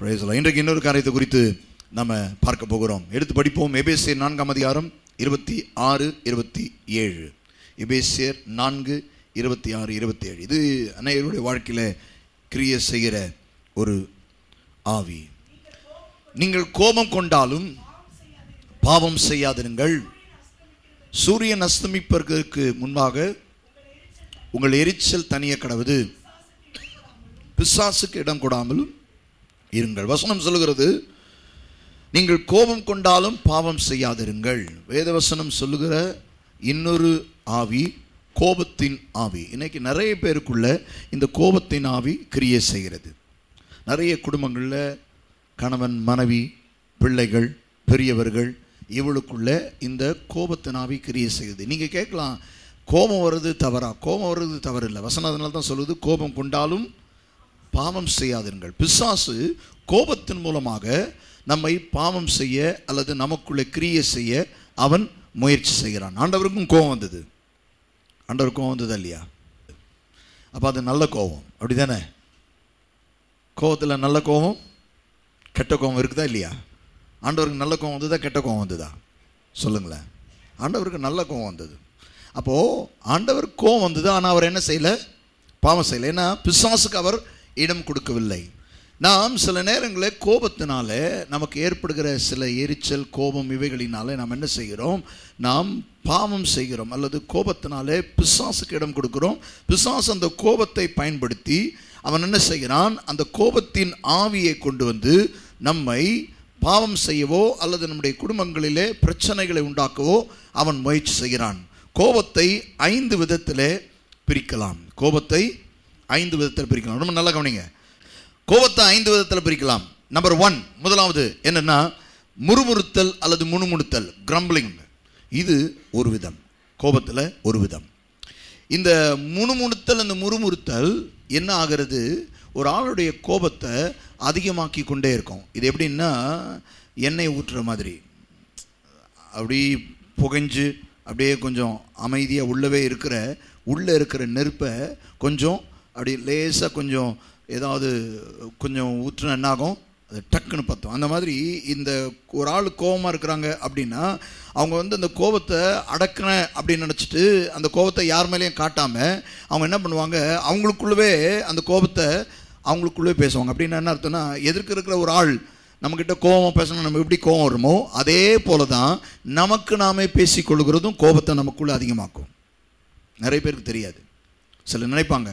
பிரேசலாம் இன்றைக்கு இன்னொரு காரியத்தை குறித்து நம்ம பார்க்க போகிறோம் எடுத்து படிப்போம் எபேசியர் நான்காம் அதிகாரம் இருபத்தி ஆறு இருபத்தி ஏழு எபேசியர் நான்கு இருபத்தி ஆறு இருபத்தி ஏழு இது அநேகருடைய வாழ்க்கையில் கிரிய செய்கிற ஒரு ஆவி நீங்கள் கோபம் கொண்டாலும் பாவம் செய்யாதிருங்கள் சூரியன் அஸ்தமிப்பதற்கு முன்பாக உங்கள் எரிச்சல் தனிய கடவுது பிசாசுக்கு இடம் கொடாமலும் இருங்கள் வசனம் சொல்லுகிறது நீங்கள் கோபம் கொண்டாலும் பாவம் செய்யாதிருங்கள் வேதவசனம் சொல்லுகிற இன்னொரு ஆவி கோபத்தின் ஆவி இன்றைக்கி நிறைய பேருக்குள்ள இந்த கோபத்தின் ஆவி கிரியே செய்கிறது நிறைய குடும்பங்களில் கணவன் மனைவி பிள்ளைகள் பெரியவர்கள் இவளுக்குள்ள இந்த கோபத்தின் ஆவி கிரியே செய்கிறது நீங்கள் கேட்கலாம் கோபம் வர்றது தவறா கோபம் வர்றது தவறு இல்லை வசனத்தினால தான் சொல்லுது கோபம் கொண்டாலும் பாவம் செய்யாதீர்கள் பிசாசு கோபத்தின் மூலமாக நம்மை பாவம் செய்ய அல்லது நமக்குள்ளே கிரியை செய்ய அவன் முயற்சி செய்கிறான் ஆண்டவருக்கும் கோபம் வந்தது ஆண்டவர் கோபம் வந்தது இல்லையா அப்போ அது நல்ல கோபம் அப்படி தானே கோபத்தில் நல்ல கோபம் கெட்ட கோபம் இருக்குதா இல்லையா ஆண்டவருக்கு நல்ல கோபம் வந்ததா கெட்ட கோபம் வந்ததா சொல்லுங்களேன் ஆண்டவருக்கு நல்ல கோபம் வந்தது அப்போது ஆண்டவர் கோபம் வந்தது ஆனால் அவர் என்ன செய்யலை பாவம் செய்யலை ஏன்னா பிசாசுக்கு அவர் இடம் கொடுக்கவில்லை நாம் சில நேரங்களில் கோபத்தினால நமக்கு ஏற்படுகிற சில எரிச்சல் கோபம் இவைகளினால நாம் என்ன செய்கிறோம் நாம் பாவம் செய்கிறோம் அல்லது கோபத்தினாலே பிசாசுக்கு இடம் கொடுக்குறோம் பிசாசு அந்த கோபத்தை பயன்படுத்தி அவன் என்ன செய்கிறான் அந்த கோபத்தின் ஆவியை கொண்டு வந்து நம்மை பாவம் செய்யவோ அல்லது நம்முடைய குடும்பங்களிலே பிரச்சனைகளை உண்டாக்கவோ அவன் முயற்சி செய்கிறான் கோபத்தை ஐந்து விதத்தில் பிரிக்கலாம் கோபத்தை ஐந்து விதத்தில் பிரிக்கலாம் ரொம்ப நல்லா கவனிங்க கோபத்தை ஐந்து விதத்தில் பிரிக்கலாம் நம்பர் ஒன் முதலாவது என்னென்னா முறுமுறுத்தல் அல்லது முணுமுணுத்தல் கிரம்பிளிங் இது ஒரு விதம் கோபத்தில் ஒரு விதம் இந்த முணுமுணுத்தல் அந்த முறுமுறுத்தல் என்ன ஆகிறது ஒரு ஆளுடைய கோபத்தை அதிகமாக்கி கொண்டே இருக்கும் இது எப்படின்னா எண்ணெய் ஊற்றுற மாதிரி அப்படி புகைஞ்சு அப்படியே கொஞ்சம் அமைதியாக உள்ளவே இருக்கிற உள்ளே இருக்கிற நெருப்பை கொஞ்சம் அப்படி லேசாக கொஞ்சம் ஏதாவது கொஞ்சம் ஊற்றுனா என்னாகும் அது டக்குன்னு பார்த்தோம் அந்த மாதிரி இந்த ஒரு ஆள் கோபமாக இருக்கிறாங்க அப்படின்னா அவங்க வந்து அந்த கோபத்தை அடக்கினேன் அப்படின்னு நினச்சிட்டு அந்த கோபத்தை யார் மேலேயும் காட்டாமல் அவங்க என்ன பண்ணுவாங்க அவங்களுக்குள்ளவே அந்த கோபத்தை அவங்களுக்குள்ளே பேசுவாங்க அப்படின்னு என்ன அர்த்தம்னா எதிர்க்க இருக்கிற ஒரு ஆள் நம்மக்கிட்ட கோபமாக பேசணும் நம்ம எப்படி கோபம் வருமோ அதே போல தான் நமக்கு நாமே பேசிக்கொள்கிறதும் கோபத்தை நமக்குள்ளே அதிகமாக்கும் நிறைய பேருக்கு தெரியாது சில நினைப்பாங்க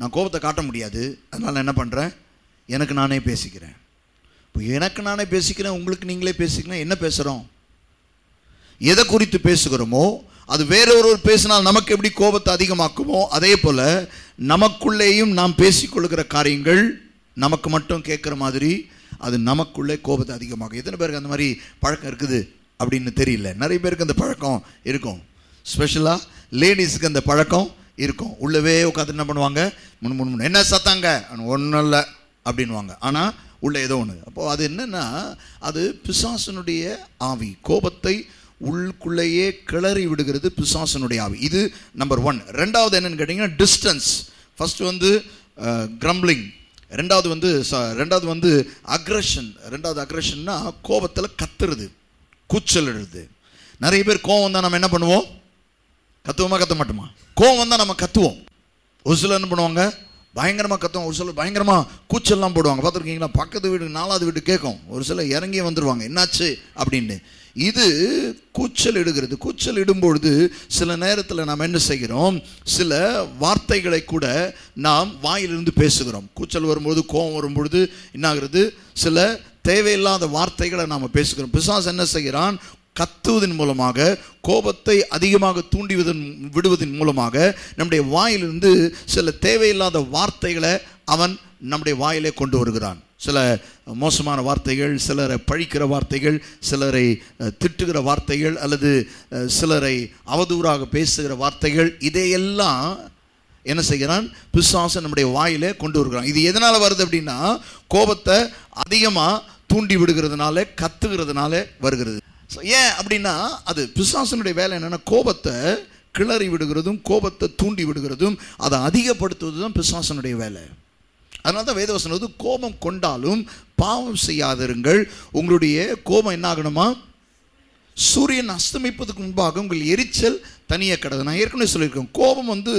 நான் கோபத்தை காட்ட முடியாது அதனால் என்ன பண்ணுறேன் எனக்கு நானே பேசிக்கிறேன் இப்போ எனக்கு நானே பேசிக்கிறேன் உங்களுக்கு நீங்களே பேசிக்கிறேன் என்ன பேசுகிறோம் எதை குறித்து பேசுகிறோமோ அது ஒரு பேசினால் நமக்கு எப்படி கோபத்தை அதிகமாக்குமோ அதே போல் நமக்குள்ளேயும் நாம் பேசிக்கொள்கிற காரியங்கள் நமக்கு மட்டும் கேட்குற மாதிரி அது நமக்குள்ளே கோபத்தை அதிகமாகும் எத்தனை பேருக்கு அந்த மாதிரி பழக்கம் இருக்குது அப்படின்னு தெரியல நிறைய பேருக்கு அந்த பழக்கம் இருக்கும் ஸ்பெஷலாக லேடிஸுக்கு அந்த பழக்கம் இருக்கும் உள்ளவே உட்காந்து என்ன பண்ணுவாங்க முன் முன் முன் என்ன சத்தாங்க ஒன்றும் இல்லை அப்படின்வாங்க ஆனால் உள்ள ஏதோ ஒன்று அப்போது அது என்னென்னா அது பிசாசனுடைய ஆவி கோபத்தை உள்குள்ளேயே கிளறி விடுகிறது பிசாசனுடைய ஆவி இது நம்பர் ஒன் ரெண்டாவது என்னென்னு கேட்டிங்கன்னா டிஸ்டன்ஸ் ஃபஸ்ட்டு வந்து க்ரம்ப்ளிங் ரெண்டாவது வந்து ரெண்டாவது வந்து அக்ரஷன் ரெண்டாவது அக்ரஷன்னா கோபத்தில் கத்துறது கூச்சல் எழுது நிறைய பேர் கோவம் தான் நம்ம என்ன பண்ணுவோம் கத்துவோமா கத்த மாட்டோமா கோவம் வந்தால் நம்ம கத்துவோம் ஒரு சிலர் என்ன பண்ணுவாங்க பயங்கரமாக கத்துவோம் ஒரு சிலர் பயங்கரமாக கூச்சல்லாம் போடுவாங்க பார்த்துருக்கீங்களா பக்கத்து வீடு நாலாவது வீடு கேட்கும் ஒரு சிலர் இறங்கி வந்துடுவாங்க என்னாச்சு அப்படின்னு இது கூச்சல் இடுகிறது கூச்சல் இடும்பொழுது சில நேரத்தில் நாம் என்ன செய்கிறோம் சில வார்த்தைகளை கூட நாம் வாயிலிருந்து பேசுகிறோம் கூச்சல் வரும்பொழுது கோபம் வரும்பொழுது என்னாகிறது சில தேவையில்லாத வார்த்தைகளை நாம் பேசுகிறோம் பிசாஸ் என்ன செய்கிறான் கத்துவதன் மூலமாக கோபத்தை அதிகமாக தூண்டிவதன் விடுவதன் மூலமாக நம்முடைய வாயிலிருந்து சில தேவையில்லாத வார்த்தைகளை அவன் நம்முடைய வாயிலே கொண்டு வருகிறான் சில மோசமான வார்த்தைகள் சிலரை பழிக்கிற வார்த்தைகள் சிலரை திட்டுகிற வார்த்தைகள் அல்லது சிலரை அவதூறாக பேசுகிற வார்த்தைகள் இதையெல்லாம் என்ன செய்கிறான் பிசுவாசம் நம்முடைய வாயிலே கொண்டு வருகிறான் இது எதனால் வருது அப்படின்னா கோபத்தை அதிகமாக தூண்டி விடுகிறதுனால கத்துகிறதுனால வருகிறது ஸோ ஏன் அப்படின்னா அது பிசாசனுடைய வேலை என்னென்னா கோபத்தை கிளறி விடுகிறதும் கோபத்தை தூண்டி விடுகிறதும் அதை அதிகப்படுத்துவது தான் பிசாசனுடைய வேலை அதனால தான் வேதவசனம் வந்து கோபம் கொண்டாலும் பாவம் செய்யாதிருங்கள் உங்களுடைய கோபம் என்ன ஆகணுமா சூரியன் அஸ்தமிப்பதுக்கு முன்பாக உங்கள் எரிச்சல் தனியாக கிடது நான் ஏற்கனவே சொல்லியிருக்கேன் கோபம் வந்து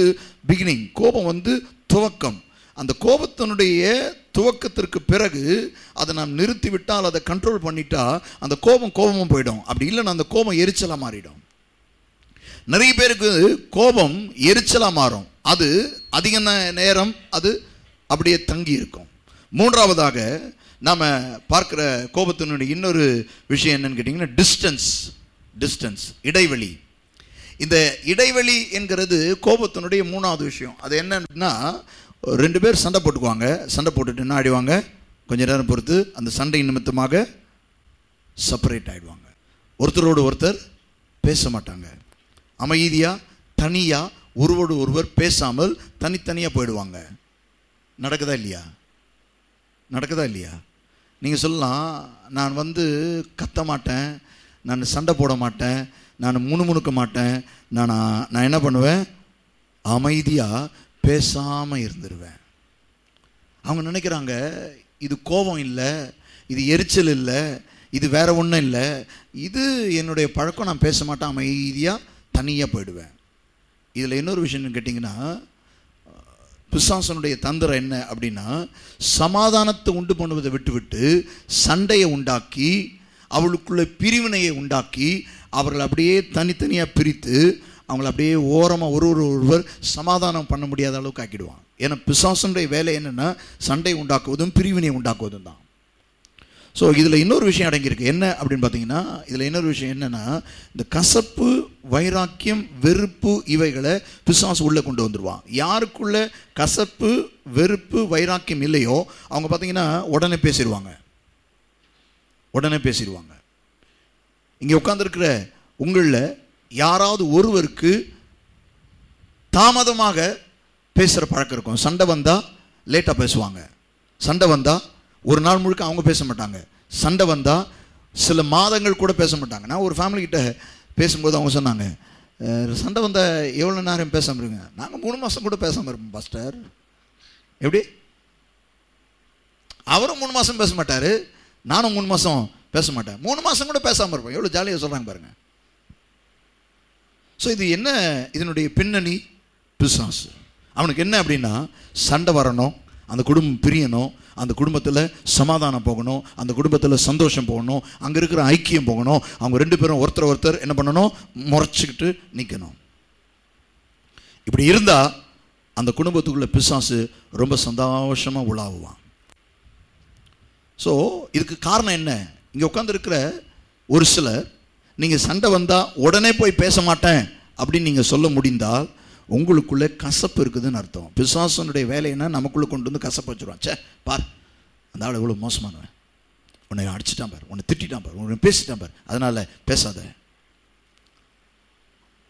பிகினிங் கோபம் வந்து துவக்கம் அந்த கோபத்தினுடைய துவக்கத்திற்கு பிறகு அதை நாம் நிறுத்திவிட்டால் அதை கண்ட்ரோல் பண்ணிட்டா அந்த கோபம் கோபமும் போயிடும் அப்படி இல்லைன்னா அந்த கோபம் எரிச்சலாக மாறிடும் நிறைய பேருக்கு கோபம் எரிச்சலாக மாறும் அது அதிக நேரம் அது அப்படியே தங்கி இருக்கும் மூன்றாவதாக நாம் பார்க்குற கோபத்தினுடைய இன்னொரு விஷயம் என்னன்னு கேட்டிங்கன்னா டிஸ்டன்ஸ் டிஸ்டன்ஸ் இடைவெளி இந்த இடைவெளி என்கிறது கோபத்தினுடைய மூணாவது விஷயம் அது என்னன்னா ரெண்டு பேர் சண்டை போட்டுக்குவாங்க சண்டை போட்டுட்டு என்ன ஆடிவாங்க கொஞ்ச நேரம் பொறுத்து அந்த சண்டை நிமித்தமாக செப்பரேட் ஆகிடுவாங்க ஒருத்தரோடு ஒருத்தர் பேச மாட்டாங்க அமைதியாக தனியாக ஒருவரோடு ஒருவர் பேசாமல் தனித்தனியாக போயிடுவாங்க நடக்குதா இல்லையா நடக்குதா இல்லையா நீங்கள் சொல்லலாம் நான் வந்து கத்த மாட்டேன் நான் சண்டை போட மாட்டேன் நான் முணுமுணுக்க மாட்டேன் நான் நான் என்ன பண்ணுவேன் அமைதியாக பேசாமல் இருந்துருவேன் அவங்க நினைக்கிறாங்க இது கோபம் இல்லை இது எரிச்சல் இல்லை இது வேறு ஒன்றும் இல்லை இது என்னுடைய பழக்கம் நான் பேச மாட்டேன் அமைதியாக தனியாக போயிடுவேன் இதில் இன்னொரு விஷயம் கேட்டிங்கன்னா பிசாசனுடைய தந்திரம் என்ன அப்படின்னா சமாதானத்தை உண்டு பண்ணுவதை விட்டுவிட்டு சண்டையை உண்டாக்கி அவளுக்குள்ள பிரிவினையை உண்டாக்கி அவர்கள் அப்படியே தனித்தனியாக பிரித்து அவங்கள அப்படியே ஓரமாக ஒரு ஒரு ஒருவர் சமாதானம் பண்ண முடியாத அளவுக்கு ஆக்கிடுவான் ஏன்னா பிசாசனுடைய வேலை என்னென்னா சண்டை உண்டாக்குவதும் பிரிவினை உண்டாக்குவதும் தான் ஸோ இதில் இன்னொரு விஷயம் அடங்கியிருக்கு என்ன அப்படின்னு பார்த்தீங்கன்னா இதில் இன்னொரு விஷயம் என்னென்னா இந்த கசப்பு வைராக்கியம் வெறுப்பு இவைகளை பிசாசு உள்ளே கொண்டு வந்துடுவான் யாருக்குள்ள கசப்பு வெறுப்பு வைராக்கியம் இல்லையோ அவங்க பார்த்தீங்கன்னா உடனே பேசிடுவாங்க உடனே பேசிடுவாங்க இங்கே உட்காந்துருக்கிற உங்களில் யாராவது ஒருவருக்கு தாமதமாக பேசுகிற பழக்கம் இருக்கும் சண்டை வந்தால் லேட்டாக பேசுவாங்க சண்டை வந்தால் ஒரு நாள் முழுக்க அவங்க பேச மாட்டாங்க சண்டை வந்தால் சில மாதங்கள் கூட பேச மாட்டாங்க நான் ஒரு ஃபேமிலிக்கிட்ட பேசும்போது அவங்க சொன்னாங்க சண்டை வந்தால் எவ்வளோ நேரம் பேசாமல் இருங்க நாங்கள் மூணு மாதம் கூட பேசாமல் இருப்போம் பாஸ்டர் எப்படி அவரும் மூணு மாதம் பேச மாட்டார் நானும் மூணு மாதம் பேச மாட்டேன் மூணு மாதம் கூட பேசாமல் இருப்போம் எவ்வளோ ஜாலியாக சொல்கிறாங்க பாருங்கள் ஸோ இது என்ன இதனுடைய பின்னணி பிசாசு அவனுக்கு என்ன அப்படின்னா சண்டை வரணும் அந்த குடும்பம் பிரியணும் அந்த குடும்பத்தில் சமாதானம் போகணும் அந்த குடும்பத்தில் சந்தோஷம் போகணும் அங்கே இருக்கிற ஐக்கியம் போகணும் அவங்க ரெண்டு பேரும் ஒருத்தர் ஒருத்தர் என்ன பண்ணணும் முறைச்சிக்கிட்டு நிற்கணும் இப்படி இருந்தால் அந்த குடும்பத்துக்குள்ளே பிசாசு ரொம்ப சந்தோஷமாக உலாவுவான் ஸோ இதுக்கு காரணம் என்ன இங்கே உட்காந்துருக்கிற ஒரு சிலர் நீங்கள் சண்டை வந்தால் உடனே போய் பேச மாட்டேன் அப்படின்னு நீங்கள் சொல்ல முடிந்தால் உங்களுக்குள்ளே கசப்பு இருக்குதுன்னு அர்த்தம் பிசாசனுடைய வேலைன்னா நமக்குள்ளே கொண்டு வந்து கசப்பு வச்சுருவான் சே பார் அந்த ஆள் எவ்வளோ மோசமானவன் உன்னை அடிச்சிட்டான் பார் உன்னை திட்டான் பார் உன்னை பேசிட்டான் பார் அதனால் பேசாத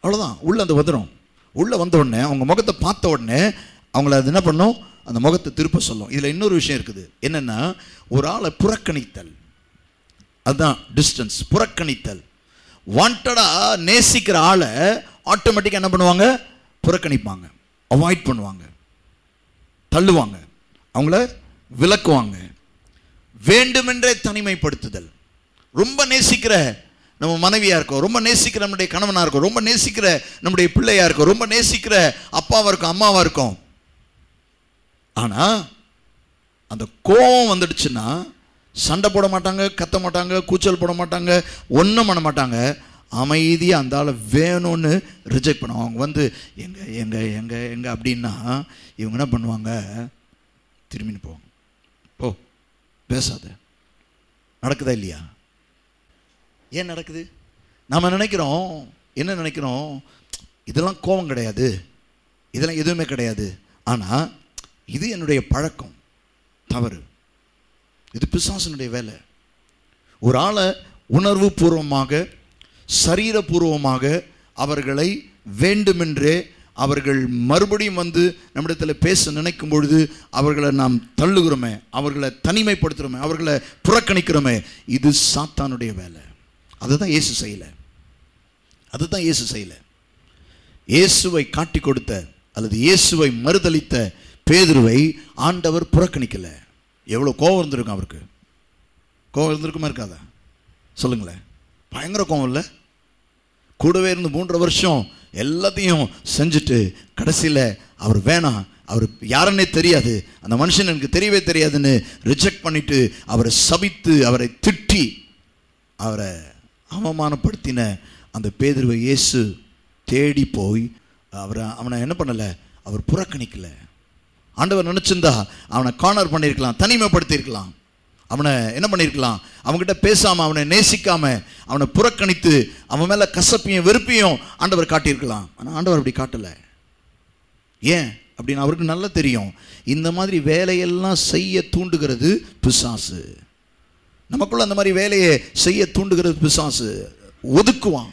அவ்வளோதான் உள்ளே அந்த வந்துடும் உள்ளே வந்த உடனே அவங்க முகத்தை பார்த்த உடனே அவங்கள அது என்ன பண்ணும் அந்த முகத்தை திருப்ப சொல்லும் இதில் இன்னொரு விஷயம் இருக்குது என்னென்னா ஒரு ஆளை புறக்கணித்தல் அதுதான் டிஸ்டன்ஸ் புறக்கணித்தல் வாண்டடாக நேசிக்கிற ஆளை ஆட்டோமேட்டிக்காக என்ன பண்ணுவாங்க புறக்கணிப்பாங்க அவாய்ட் பண்ணுவாங்க தள்ளுவாங்க அவங்கள விளக்குவாங்க வேண்டுமென்றே தனிமைப்படுத்துதல் ரொம்ப நேசிக்கிற நம்ம மனைவியாக இருக்கோம் ரொம்ப நேசிக்கிற நம்முடைய கணவனாக இருக்கும் ரொம்ப நேசிக்கிற நம்முடைய பிள்ளையாக இருக்கும் ரொம்ப நேசிக்கிற அப்பாவாக இருக்கும் அம்மாவாக இருக்கும் ஆனால் அந்த கோபம் வந்துடுச்சுன்னா சண்டை போட மாட்டாங்க கத்த மாட்டாங்க கூச்சல் போட மாட்டாங்க ஒன்றும் பண்ண மாட்டாங்க அமைதியாக அந்த ஆள் வேணும்னு ரிஜெக்ட் பண்ணுவாங்க அவங்க வந்து எங்கே எங்கே எங்கே எங்கே அப்படின்னா இவங்க என்ன பண்ணுவாங்க திரும்பின்னு போவாங்க போ பேசாத நடக்குதா இல்லையா ஏன் நடக்குது நாம் நினைக்கிறோம் என்ன நினைக்கிறோம் இதெல்லாம் கோபம் கிடையாது இதெல்லாம் எதுவுமே கிடையாது ஆனால் இது என்னுடைய பழக்கம் தவறு இது பிசாசனுடைய வேலை ஒரு ஆளை உணர்வு பூர்வமாக சரீரபூர்வமாக அவர்களை வேண்டுமென்றே அவர்கள் மறுபடியும் வந்து நம்மிடத்தில் பேச நினைக்கும் பொழுது அவர்களை நாம் தள்ளுகிறோமே அவர்களை தனிமைப்படுத்துகிறோமே அவர்களை புறக்கணிக்கிறோமே இது சாத்தானுடைய வேலை அதை தான் இயேசு செய்யலை அதை தான் இயேசு செய்யலை இயேசுவை காட்டி கொடுத்த அல்லது இயேசுவை மறுதளித்த பேதுருவை ஆண்டவர் புறக்கணிக்கலை எவ்வளோ கோவம் இருந்திருக்கும் அவருக்கு கோவம் இருந்திருக்குமா இருக்காதா சொல்லுங்களேன் பயங்கர கோவம் இல்லை கூடவே இருந்து மூன்றரை வருஷம் எல்லாத்தையும் செஞ்சுட்டு கடைசியில் அவர் வேணாம் அவர் யாருன்னே தெரியாது அந்த மனுஷன் எனக்கு தெரியவே தெரியாதுன்னு ரிஜெக்ட் பண்ணிவிட்டு அவரை சபித்து அவரை திட்டி அவரை அவமானப்படுத்தின அந்த பேதர்வை இயேசு தேடி போய் அவரை அவனை என்ன பண்ணலை அவர் புறக்கணிக்கலை ஆண்டவர் நினச்சிருந்தா அவனை கார்னர் பண்ணியிருக்கலாம் தனிமைப்படுத்தியிருக்கலாம் அவனை என்ன பண்ணியிருக்கலாம் அவன்கிட்ட பேசாமல் அவனை நேசிக்காமல் அவனை புறக்கணித்து அவன் மேலே கசப்பையும் வெறுப்பையும் ஆண்டவர் காட்டியிருக்கலாம் ஆனால் ஆண்டவர் அப்படி காட்டலை ஏன் அப்படின்னு அவருக்கு நல்லா தெரியும் இந்த மாதிரி வேலையெல்லாம் செய்ய தூண்டுகிறது பிசாசு நமக்குள்ள அந்த மாதிரி வேலையை செய்ய தூண்டுகிறது பிசாசு ஒதுக்குவான்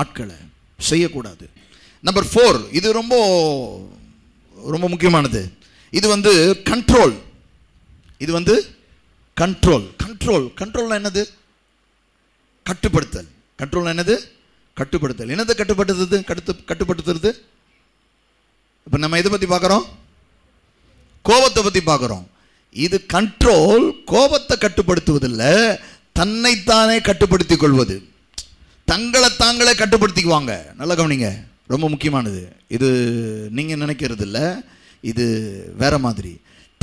ஆட்களை செய்யக்கூடாது நம்பர் ஃபோர் இது ரொம்ப ரொம்ப முக்கியமானது இது வந்து கண்ட்ரோல் இது வந்து கண்ட்ரோல் கண்ட்ரோல் கண்ட்ரோல் என்னது கட்டுப்படுத்தல் கண்ட்ரோல் என்னது கட்டுப்படுத்தல் என்னது கட்டுப்படுத்துறது கட்டு கட்டுப்படுத்துறது இப்போ நம்ம இதை பற்றி பார்க்குறோம் கோபத்தை பற்றி பார்க்குறோம் இது கண்ட்ரோல் கோபத்தை கட்டுப்படுத்துவதில்லை தன்னைத்தானே கட்டுப்படுத்தி கொள்வது தங்களை தாங்களே கட்டுப்படுத்திக்குவாங்க நல்லா கவனிங்க ரொம்ப முக்கியமானது இது நீங்கள் நினைக்கிறது இல்லை இது வேற மாதிரி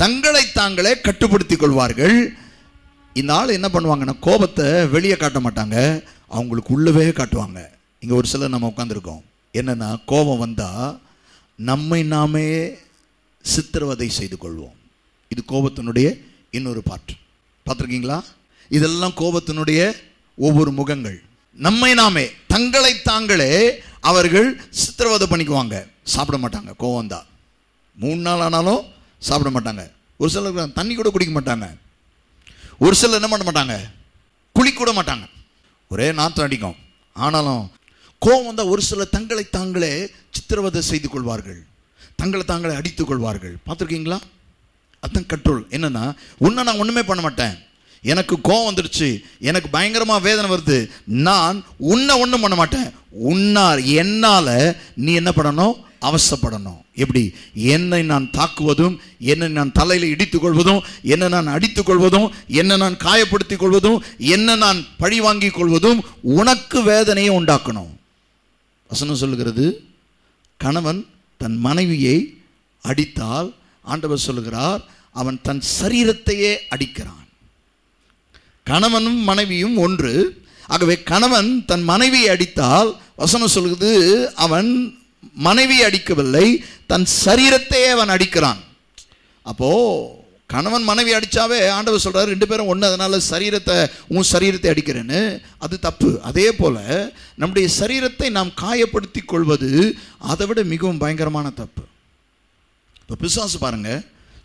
தங்களை தாங்களே கட்டுப்படுத்தி கொள்வார்கள் இந்த ஆள் என்ன பண்ணுவாங்கன்னா கோபத்தை வெளியே காட்ட மாட்டாங்க அவங்களுக்கு உள்ளவே காட்டுவாங்க இங்கே ஒரு சிலர் நம்ம உட்காந்துருக்கோம் என்னென்னா கோபம் வந்தால் நம்மை நாமே சித்திரவதை செய்து கொள்வோம் இது கோபத்தினுடைய இன்னொரு பாட்டு பார்த்துருக்கீங்களா இதெல்லாம் கோபத்தினுடைய ஒவ்வொரு முகங்கள் நம்மை நாமே தங்களை தாங்களே அவர்கள் சித்திரவதை பண்ணிக்குவாங்க சாப்பிட மாட்டாங்க கோவம் தான் மூணு நாள் ஆனாலும் சாப்பிட மாட்டாங்க ஒரு சிலர் தண்ணி கூட குடிக்க மாட்டாங்க ஒரு சிலர் என்ன பண்ண மாட்டாங்க குளிக்கூட மாட்டாங்க ஒரே நாற்றம் அடிக்கும் ஆனாலும் கோவம் வந்தால் ஒரு சில தங்களை தாங்களே சித்திரவதை செய்து கொள்வார்கள் தங்களை தாங்களே அடித்து கொள்வார்கள் பார்த்துருக்கீங்களா அதுதான் கண்ட்ரோல் என்னென்னா உன்னை நான் ஒன்றுமே பண்ண மாட்டேன் எனக்கு கோவம் வந்துடுச்சு எனக்கு பயங்கரமாக வேதனை வருது நான் உன்னை ஒன்றும் பண்ண மாட்டேன் உன்னார் என்னால் நீ என்ன பண்ணணும் அவசப்படணும் எப்படி என்னை நான் தாக்குவதும் என்னை நான் தலையில் இடித்துக் கொள்வதும் என்னை நான் அடித்துக் கொள்வதும் என்னை நான் காயப்படுத்திக் கொள்வதும் என்னை நான் பழி வாங்கி கொள்வதும் உனக்கு வேதனையை உண்டாக்கணும் வசனம் சொல்லுகிறது கணவன் தன் மனைவியை அடித்தால் ஆண்டவர் சொல்லுகிறார் அவன் தன் சரீரத்தையே அடிக்கிறான் கணவனும் மனைவியும் ஒன்று ஆகவே கணவன் தன் மனைவியை அடித்தால் வசனம் சொல்கிறது அவன் மனைவி அடிக்கவில்லை தன் சரீரத்தையே அவன் அடிக்கிறான் அப்போது கணவன் மனைவி அடித்தாவே ஆண்டவர் சொல்கிறார் ரெண்டு பேரும் ஒன்று அதனால் சரீரத்தை உன் சரீரத்தை அடிக்கிறேன்னு அது தப்பு அதே போல் நம்முடைய சரீரத்தை நாம் காயப்படுத்தி கொள்வது அதை விட மிகவும் பயங்கரமான தப்பு இப்போ பிசாசு பாருங்கள்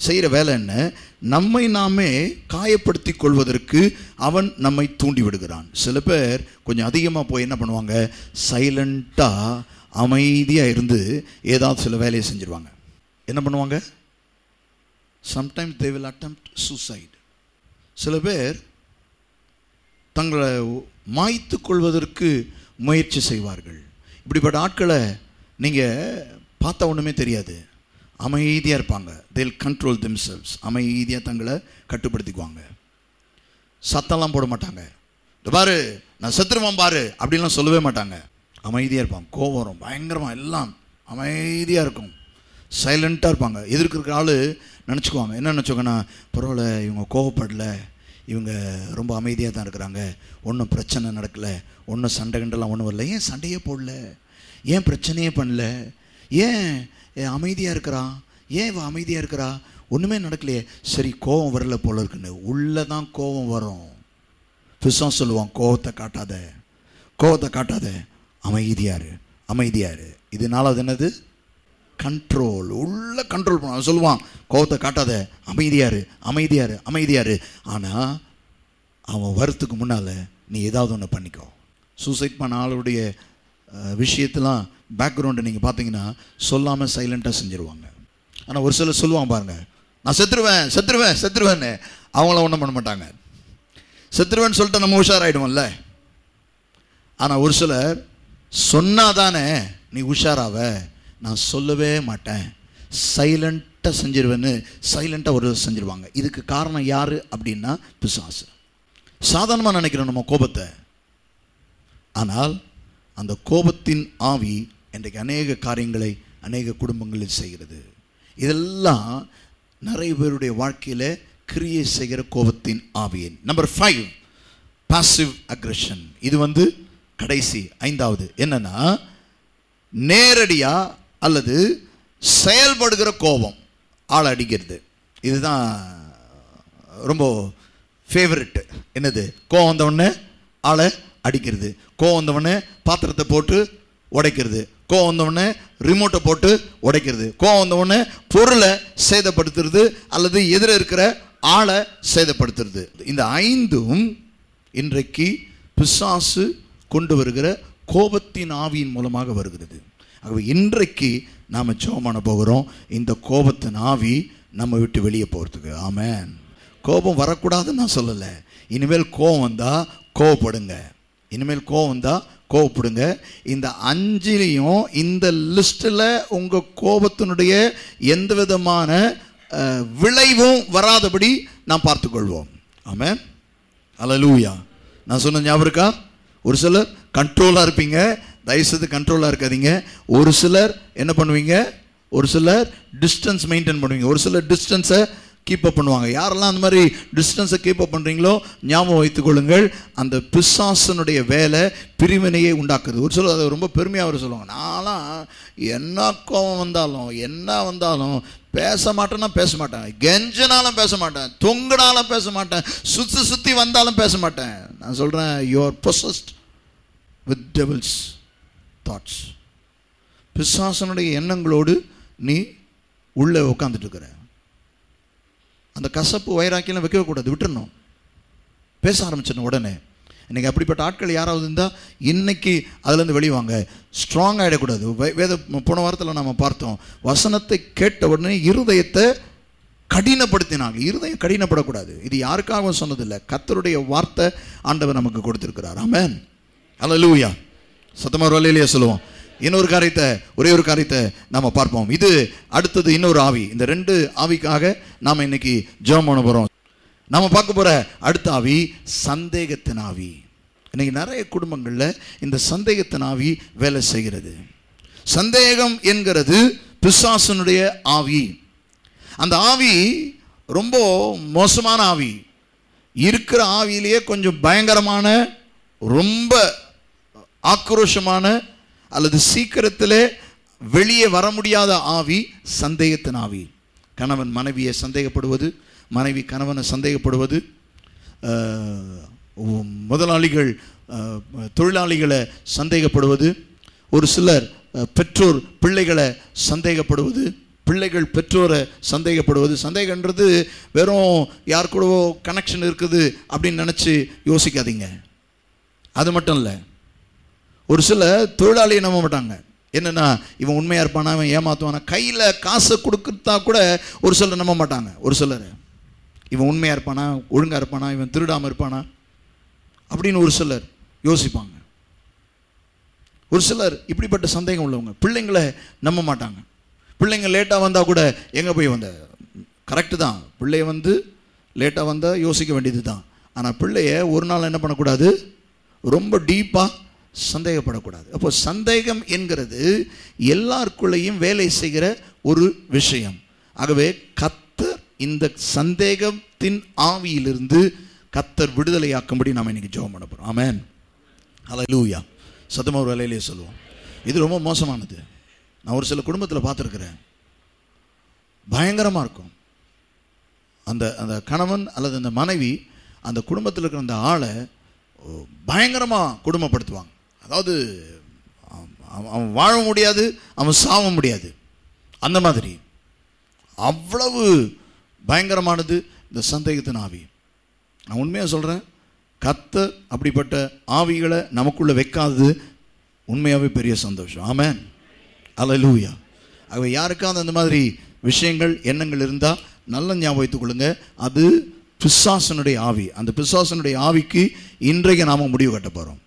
செய்கிற வேலை என்ன நம்மை நாமே காயப்படுத்தி கொள்வதற்கு அவன் நம்மை தூண்டி விடுகிறான் சில பேர் கொஞ்சம் அதிகமாக போய் என்ன பண்ணுவாங்க சைலண்ட்டாக அமைதியாக இருந்து ஏதாவது சில வேலையை செஞ்சுருவாங்க என்ன பண்ணுவாங்க sometime they will attempt suicide சில பேர் தங்களை மாய்த்து கொள்வதற்கு முயற்சி செய்வார்கள் இப்படிப்பட்ட ஆட்களை நீங்கள் பார்த்தா ஒன்றுமே தெரியாது அமைதியாக இருப்பாங்க தேல் கண்ட்ரோல் தெம் செல்ஸ் அமைதியாக தங்களை கட்டுப்படுத்திக்குவாங்க சத்தம்லாம் போட மாட்டாங்க இந்த பாரு நான் செத்துருவான் பாரு அப்படின்லாம் சொல்லவே மாட்டாங்க அமைதியாக இருப்பாங்க கோவம் பயங்கரமாக எல்லாம் அமைதியாக இருக்கும் சைலண்ட்டாக இருப்பாங்க எதிர்க்கிற ஆள் நினச்சிக்குவாங்க என்ன நினச்சோங்கன்னா பரவாயில்ல இவங்க கோவப்படலை இவங்க ரொம்ப அமைதியாக தான் இருக்கிறாங்க ஒன்றும் பிரச்சனை நடக்கலை ஒன்றும் சண்டை கண்டெல்லாம் ஒன்றும் வரல ஏன் சண்டையே போடல ஏன் பிரச்சனையே பண்ணல ஏன் ஏன் அமைதியாக இருக்கிறா ஏன் இவன் அமைதியாக இருக்கிறா ஒன்றுமே நடக்கலையே சரி கோவம் வரல போல இருக்குன்னு உள்ளே தான் கோவம் வரும் பிசான் சொல்லுவான் கோவத்தை காட்டாத கோவத்தை காட்டாத அமைதியார் அமைதியார் இதனால் அது என்னது கண்ட்ரோல் உள்ள கண்ட்ரோல் பண்ண சொல்லுவான் கோவத்தை காட்டாத அமைதியார் அமைதியார் அமைதியார் ஆனால் அவன் வரத்துக்கு முன்னால் நீ ஏதாவது ஒன்று பண்ணிக்கோ சூசைட் பண்ண ஆளுடைய விஷயத்தெலாம் பேக்ரவுண்டை நீங்கள் பார்த்தீங்கன்னா சொல்லாமல் சைலண்ட்டாக செஞ்சுருவாங்க ஆனால் ஒரு சிலர் சொல்லுவாங்க பாருங்கள் நான் செத்துருவேன் செத்துருவேன் செத்துருவேன்னு அவங்கள ஒன்றும் பண்ண மாட்டாங்க செத்துருவேன்னு சொல்லிட்டு நம்ம உஷாராயிடுவோம்ல ஆனால் ஒரு சிலர் சொன்னால் தானே நீ உஷாராவ நான் சொல்லவே மாட்டேன் சைலண்ட்டாக செஞ்சிருவேன்னு சைலண்ட்டாக ஒரு செஞ்சுருவாங்க இதுக்கு காரணம் யார் அப்படின்னா பிசாசு சாதாரணமாக நினைக்கிறோம் நம்ம கோபத்தை ஆனால் அந்த கோபத்தின் ஆவி இன்றைக்கு அநேக காரியங்களை அநேக குடும்பங்களில் செய்கிறது இதெல்லாம் நிறைய பேருடைய வாழ்க்கையில் கிரியை செய்கிற கோபத்தின் ஆவியன் நம்பர் ஃபைவ் பாசிவ் அக்ரஷன் இது வந்து கடைசி ஐந்தாவது என்னன்னா நேரடியாக அல்லது செயல்படுகிற கோபம் ஆள் அடிக்கிறது இதுதான் ரொம்ப ஃபேவரெட்டு என்னது கோவம் வந்தவொடனே ஆளை அடிக்கிறது கோவம் வந்தவொடனே பாத்திரத்தை போட்டு உடைக்கிறது கோவம் வந்தவுடனே ரிமோட்டை போட்டு உடைக்கிறது கோவம் வந்தவுடனே பொருளை சேதப்படுத்துறது அல்லது எதிர இருக்கிற ஆளை சேதப்படுத்துறது இந்த ஐந்தும் இன்றைக்கு பிசாசு கொண்டு வருகிற கோபத்தின் ஆவியின் மூலமாக வருகிறது ஆகவே இன்றைக்கு நாம் சோமான போகிறோம் இந்த கோபத்தின் ஆவி நம்ம விட்டு வெளியே போகிறதுக்கு ஆமேன் கோபம் வரக்கூடாதுன்னு நான் சொல்லலை இனிமேல் கோபம் வந்தால் கோவப்படுங்க இனிமேல் கோவம் வந்தால் கோவப்படுங்க இந்த அஞ்சிலையும் இந்த லிஸ்ட்டில் உங்கள் கோபத்தினுடைய எந்த விதமான விளைவும் வராதபடி நாம் பார்த்துக்கொள்வோம் ஆமாம் அலலூயா நான் சொன்ன ஞாபகம் ஒரு சிலர் கண்ட்ரோலாக இருப்பீங்க தயவுசெய்து கண்ட்ரோலாக இருக்காதீங்க ஒரு சிலர் என்ன பண்ணுவீங்க ஒரு சிலர் டிஸ்டன்ஸ் மெயின்டைன் பண்ணுவீங்க ஒரு சிலர் டிஸ்டன்ஸை கீப் அப் பண்ணுவாங்க யாரெல்லாம் அந்த மாதிரி டிஸ்டன்ஸை கீப் அப் பண்ணுறீங்களோ ஞாபகம் வைத்துக் கொள்ளுங்கள் அந்த பிசாசனுடைய வேலை பிரிவினையை உண்டாக்குது ஒரு சொல்லுவது அதை ரொம்ப பெருமையாக அவர் சொல்லுவாங்க நான்லாம் என்ன கோபம் வந்தாலும் என்ன வந்தாலும் பேச மாட்டேன்னா பேச மாட்டேன் கெஞ்சினாலும் பேச மாட்டேன் தொங்குனாலும் பேச மாட்டேன் சுற்றி சுற்றி வந்தாலும் பேச மாட்டேன் நான் சொல்கிறேன் your possessed with devils thoughts பிசாசனுடைய எண்ணங்களோடு நீ உள்ளே உட்காந்துட்டு இருக்கிற அந்த கசப்பு வைராக்கியெல்லாம் வைக்கக்கூடாது விட்டுருணும் பேச ஆரம்பிச்சிடணும் உடனே இன்றைக்கி அப்படிப்பட்ட ஆட்கள் யாராவது இருந்தால் இன்றைக்கி அதுலேருந்து வெளிவாங்க ஸ்ட்ராங் ஆகிடக்கூடாது வேத போன வாரத்தில் நம்ம பார்த்தோம் வசனத்தை கேட்ட உடனே இருதயத்தை கடினப்படுத்தினாங்க இருதயம் கடினப்படக்கூடாது இது யாருக்காகவும் சொன்னதில்லை கத்தருடைய வார்த்தை ஆண்டவர் நமக்கு கொடுத்துருக்கிறார் ஆமேன் அல்ல லூயா சத்தமாக இல்லையா சொல்லுவோம் இன்னொரு காரியத்தை ஒரே ஒரு காரியத்தை நாம் பார்ப்போம் இது அடுத்தது இன்னொரு ஆவி இந்த ரெண்டு ஆவிக்காக நாம் இன்னைக்கு ஜெபம் பண்ண போகிறோம் நம்ம பார்க்க போகிற அடுத்த ஆவி சந்தேகத்தின் ஆவி இன்னைக்கு நிறைய குடும்பங்களில் இந்த சந்தேகத்தின் ஆவி வேலை செய்கிறது சந்தேகம் என்கிறது பிசாசனுடைய ஆவி அந்த ஆவி ரொம்ப மோசமான ஆவி இருக்கிற ஆவியிலேயே கொஞ்சம் பயங்கரமான ரொம்ப ஆக்ரோஷமான அல்லது சீக்கிரத்தில் வெளியே வர முடியாத ஆவி சந்தேகத்தின் ஆவி கணவன் மனைவியை சந்தேகப்படுவது மனைவி கணவனை சந்தேகப்படுவது முதலாளிகள் தொழிலாளிகளை சந்தேகப்படுவது ஒரு சிலர் பெற்றோர் பிள்ளைகளை சந்தேகப்படுவது பிள்ளைகள் பெற்றோரை சந்தேகப்படுவது சந்தேகன்றது வெறும் யார் கூடவோ கனெக்ஷன் இருக்குது அப்படின்னு நினச்சி யோசிக்காதீங்க அது மட்டும் இல்லை ஒரு சில தொழிலாளியை நம்ப மாட்டாங்க என்னென்னா இவன் உண்மையாக இருப்பானா இவன் ஏமாத்துவானா கையில் காசை கொடுக்குறதா கூட ஒரு சிலர் நம்ப மாட்டாங்க ஒரு சிலர் இவன் உண்மையாக இருப்பானா ஒழுங்காக இருப்பானா இவன் திருடாமல் இருப்பானா அப்படின்னு ஒரு சிலர் யோசிப்பாங்க ஒரு சிலர் இப்படிப்பட்ட சந்தேகம் உள்ளவங்க பிள்ளைங்களை நம்ப மாட்டாங்க பிள்ளைங்க லேட்டாக வந்தால் கூட எங்கே போய் வந்த கரெக்டு தான் பிள்ளைய வந்து லேட்டாக வந்தால் யோசிக்க வேண்டியது தான் ஆனால் பிள்ளைய ஒரு நாள் என்ன பண்ணக்கூடாது ரொம்ப டீப்பாக சந்தேகப்படக்கூடாது அப்போ சந்தேகம் என்கிறது எல்லாருக்குள்ளேயும் வேலை செய்கிற ஒரு விஷயம் ஆகவே கத்தர் இந்த சந்தேகத்தின் ஆவியிலிருந்து கத்தர் விடுதலையாக்கும்படி நாம் இன்னைக்கு ஜோம் பண்ண போகிறோம் ஆமேன் லூயா சத்தமாக ஒரு வேலையிலேயே சொல்லுவோம் இது ரொம்ப மோசமானது நான் ஒரு சில குடும்பத்தில் பார்த்துருக்குறேன் பயங்கரமாக இருக்கும் அந்த அந்த கணவன் அல்லது அந்த மனைவி அந்த குடும்பத்தில் இருக்கிற அந்த ஆளை பயங்கரமாக குடும்பப்படுத்துவாங்க அதாவது அவன் வாழ முடியாது அவன் சாவ முடியாது அந்த மாதிரி அவ்வளவு பயங்கரமானது இந்த சந்தேகத்தின் ஆவி நான் உண்மையாக சொல்கிறேன் கத்த அப்படிப்பட்ட ஆவிகளை நமக்குள்ளே வைக்காதது உண்மையாகவே பெரிய சந்தோஷம் ஆமேன் லூவியா ஆகவே யாருக்காவது அந்த மாதிரி விஷயங்கள் எண்ணங்கள் இருந்தால் நல்ல ஞாபகம் கொள்ளுங்க அது பிசாசனுடைய ஆவி அந்த பிசாசனுடைய ஆவிக்கு இன்றைக்கு நாம் முடிவு கட்ட போகிறோம்